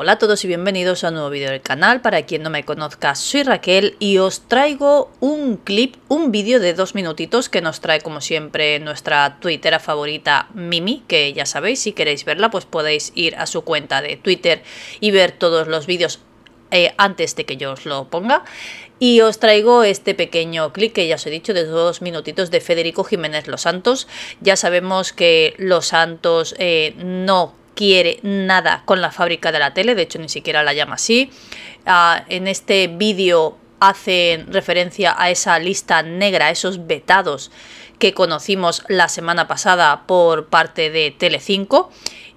Hola a todos y bienvenidos a un nuevo vídeo del canal. Para quien no me conozca, soy Raquel y os traigo un clip, un vídeo de dos minutitos que nos trae como siempre nuestra twittera favorita Mimi, que ya sabéis, si queréis verla pues podéis ir a su cuenta de Twitter y ver todos los vídeos eh, antes de que yo os lo ponga. Y os traigo este pequeño clip que ya os he dicho de dos minutitos de Federico Jiménez Los Santos. Ya sabemos que Los Santos eh, no quiere nada con la fábrica de la tele, de hecho ni siquiera la llama así. Ah, en este vídeo hacen referencia a esa lista negra, esos vetados que conocimos la semana pasada por parte de Telecinco. 5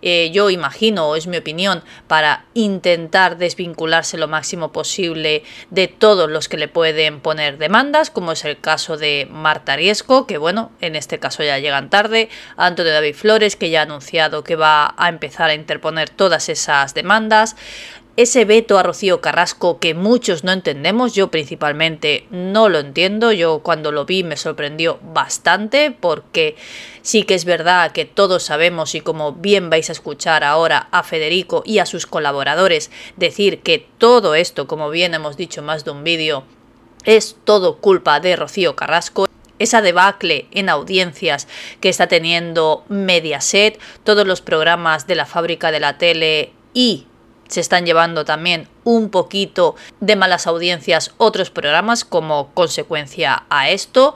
eh, yo imagino, es mi opinión, para intentar desvincularse lo máximo posible de todos los que le pueden poner demandas, como es el caso de Marta Riesco, que bueno, en este caso ya llegan tarde, Antonio David Flores, que ya ha anunciado que va a empezar a interponer todas esas demandas, ese veto a Rocío Carrasco que muchos no entendemos, yo principalmente no lo entiendo, yo cuando lo vi me sorprendió bastante porque sí que es verdad que todos sabemos y como bien vais a escuchar ahora a Federico y a sus colaboradores decir que todo esto, como bien hemos dicho más de un vídeo, es todo culpa de Rocío Carrasco esa debacle en audiencias que está teniendo Mediaset, todos los programas de la fábrica de la tele y se están llevando también un poquito de malas audiencias otros programas como consecuencia a esto.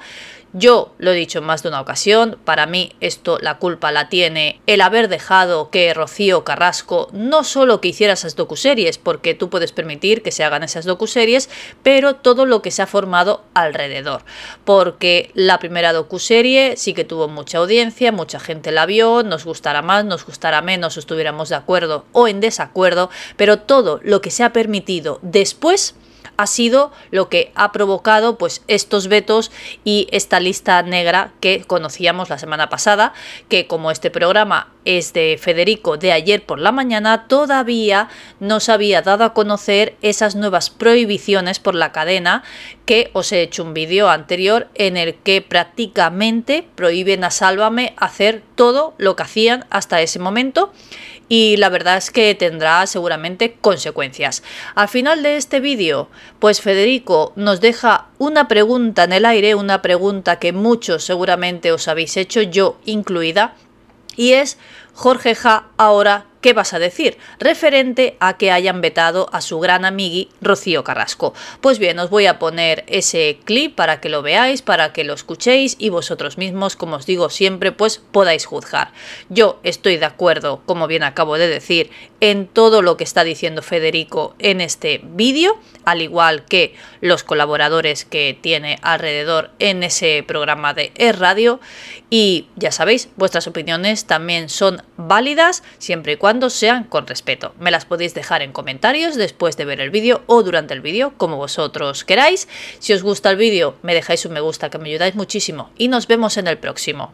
Yo lo he dicho en más de una ocasión, para mí esto la culpa la tiene el haber dejado que Rocío Carrasco no solo que hiciera esas docuseries, porque tú puedes permitir que se hagan esas docuseries, pero todo lo que se ha formado alrededor. Porque la primera docuserie sí que tuvo mucha audiencia, mucha gente la vio, nos gustará más, nos gustará menos, estuviéramos de acuerdo o en desacuerdo, pero todo lo que se ha permitido después ha sido lo que ha provocado pues estos vetos y esta lista negra que conocíamos la semana pasada, que como este programa es de Federico de ayer por la mañana, todavía no se había dado a conocer esas nuevas prohibiciones por la cadena que os he hecho un vídeo anterior en el que prácticamente prohíben a Sálvame hacer todo lo que hacían hasta ese momento y la verdad es que tendrá seguramente consecuencias. Al final de este vídeo, pues Federico nos deja una pregunta en el aire, una pregunta que muchos seguramente os habéis hecho, yo incluida, y es Jorge Ja, ahora ¿Qué vas a decir? Referente a que hayan vetado a su gran amigui Rocío Carrasco. Pues bien, os voy a poner ese clip para que lo veáis, para que lo escuchéis y vosotros mismos, como os digo siempre, pues podáis juzgar. Yo estoy de acuerdo, como bien acabo de decir, en todo lo que está diciendo Federico en este vídeo, al igual que los colaboradores que tiene alrededor en ese programa de e Radio. Y ya sabéis, vuestras opiniones también son válidas siempre y cuando sean con respeto. Me las podéis dejar en comentarios después de ver el vídeo o durante el vídeo, como vosotros queráis. Si os gusta el vídeo, me dejáis un me gusta, que me ayudáis muchísimo. Y nos vemos en el próximo.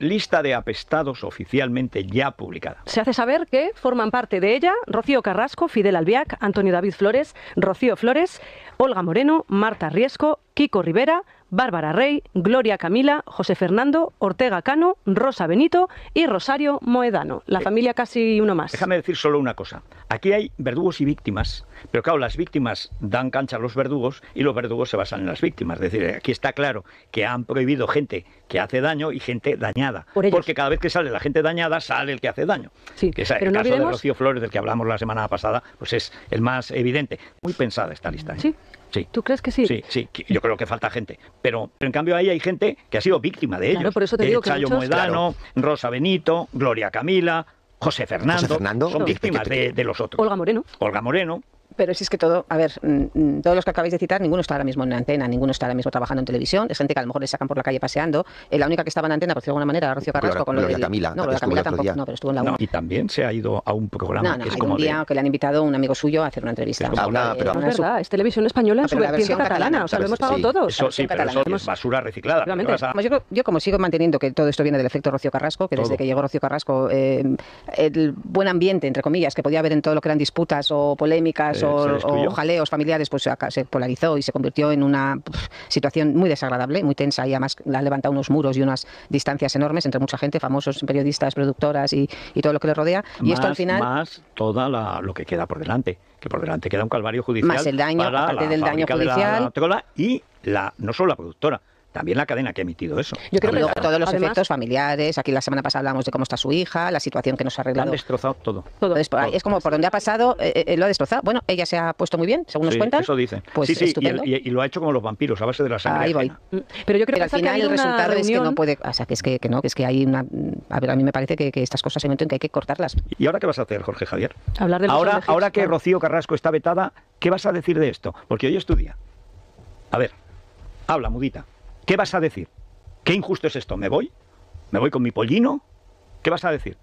Lista de apestados oficialmente ya publicada. Se hace saber que forman parte de ella Rocío Carrasco, Fidel Albiac, Antonio David Flores, Rocío Flores, Olga Moreno, Marta Riesco, Kiko Rivera, Bárbara Rey, Gloria Camila, José Fernando, Ortega Cano, Rosa Benito y Rosario Moedano. La eh, familia casi uno más. Déjame decir solo una cosa. Aquí hay verdugos y víctimas, pero claro, las víctimas dan cancha a los verdugos y los verdugos se basan en las víctimas. Es decir, aquí está claro que han prohibido gente que hace daño y gente dañada. porque cada vez que sale la gente dañada, sale el que hace daño. Sí, pero el caso de Rocío Flores, del que hablamos la semana pasada, pues es el más evidente. Muy pensada esta lista. ¿eh? Sí, ¿Tú crees que sí? Sí, sí. Yo creo que falta gente. Pero, en cambio ahí hay gente que ha sido víctima de ellos. Claro, por eso te Moedano, Rosa Benito, Gloria Camila, José Fernando, José Fernando, son víctimas de, de, los otros. Olga Moreno. Olga Moreno pero si es que todo, a ver, mm, mm, todos los que acabáis de citar, ninguno está ahora mismo en antena, ninguno está ahora mismo trabajando en televisión, es gente que a lo mejor le sacan por la calle paseando. Eh, la única que estaba en antena, por decirlo de alguna manera, era Rocío Carrasco. con lo de Camila. No, la Camila tampoco, no, pero estuvo en la y también se ha ido a un programa como un día que le han invitado un amigo suyo a hacer una entrevista. Es, es televisión española ah, su catalana, o sea, lo hemos pagado todos. Eso sí, pero es basura reciclada. Yo, como sigo manteniendo que todo esto viene del efecto Rocío Carrasco, que desde que llegó Rocío Carrasco, eh, el buen ambiente, entre comillas, que podía haber en todo lo que eran disputas o polémicas o, jaleos familiares, pues se polarizó y se convirtió en una situación muy desagradable, muy tensa y además ha levantado unos muros y unas distancias enormes entre mucha gente, famosos periodistas, productoras y, y todo lo que le rodea. y esto al final. Más toda lo que queda por delante, que por delante queda un calvario judicial. Más el daño, aparte del daño judicial. y la, no solo la productora, también la cadena que ha emitido eso. Yo creo que todos los efectos familiares, aquí la semana pasada hablamos de cómo está su hija, la situación que nos ha arreglado. Han destrozado pues, todo. Es, como por donde ha pasado, eh, eh, lo ha destrozado. Bueno, ella se ha puesto muy bien, según nos cuentan. Eso dice. Pues sí, Y, lo ha hecho como los vampiros, a base de la sangre. Ahí voy. Pero yo creo que al final el resultado es que no puede. O sea, que es que, no, que es que hay una. Mm, a ver, a mí me parece que, estas cosas se en que hay que cortarlas. ¿Y ahora qué vas a hacer, Jorge Javier? Hablar de ahora, ahora que Rocío Carrasco está vetada, ¿qué vas a decir de esto? Porque hoy estudia. A ver, habla, mudita. ¿Qué vas a decir? ¿Qué injusto es esto? ¿Me voy? ¿Me voy con mi pollino? ¿Qué vas a decir?